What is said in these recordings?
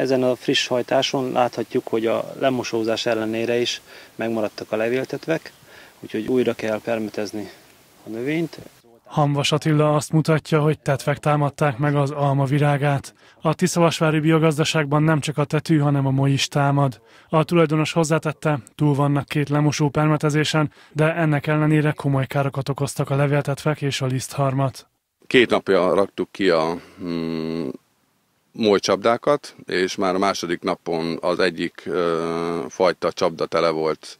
Ezen a friss hajtáson láthatjuk, hogy a lemosózás ellenére is megmaradtak a levéltetvek, úgyhogy újra kell permetezni a növényt. Hamvas Attila azt mutatja, hogy tetvek támadták meg az alma virágát. A Tiszavasvári biogazdaságban nem csak a tetű, hanem a moly is támad. A tulajdonos hozzátette, túl vannak két lemosó permetezésen, de ennek ellenére komoly károkat okoztak a levéltetvek és a lisztharmat. Két napja raktuk ki a hmm, moly csapdákat, és már a második napon az egyik ö, fajta csapda tele volt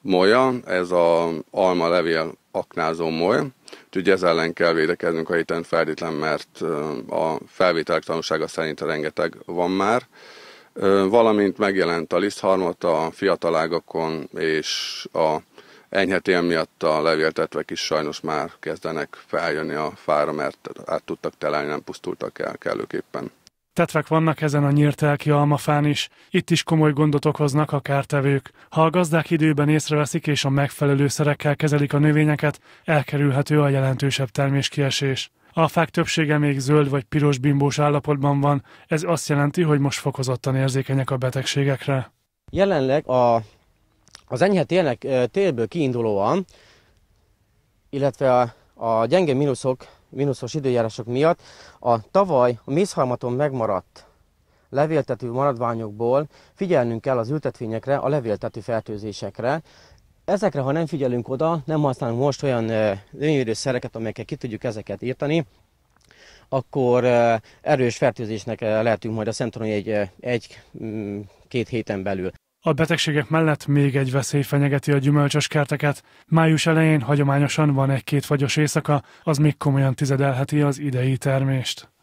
molya, ez a alma levél aknázó moly, úgyhogy ez ellen kell védekeznünk a héten feltétlen, mert a felvételek tanulsága szerint rengeteg van már, valamint megjelent a lisztharmat a fiatalágakon, és a enyhetél miatt a levéltetvek is sajnos már kezdenek feljönni a fára, mert át tudtak telelni, nem pusztultak el kellőképpen. Tetvek vannak ezen a elki almafán is, itt is komoly gondot okoznak a kártevők. Ha a gazdák időben észreveszik és a megfelelő szerekkel kezelik a növényeket, elkerülhető a jelentősebb terméskiesés. A fák többsége még zöld vagy piros bimbós állapotban van, ez azt jelenti, hogy most fokozottan érzékenyek a betegségekre. Jelenleg a, az enyhe télnek, télből kiindulóan, illetve a, a gyenge mínuszok mínuszos időjárások miatt a tavaly a mészhalmaton megmaradt levéltető maradványokból figyelnünk kell az ültetvényekre, a levéltető fertőzésekre. Ezekre, ha nem figyelünk oda, nem használunk most olyan növényvédőszereket, amelyekkel ki tudjuk ezeket írtani, akkor erős fertőzésnek lehetünk majd a szentronyi egy, egy-két mm, héten belül. A betegségek mellett még egy veszély fenyegeti a gyümölcsös kerteket. Május elején hagyományosan van egy-két fagyos éjszaka, az még komolyan tizedelheti az idei termést.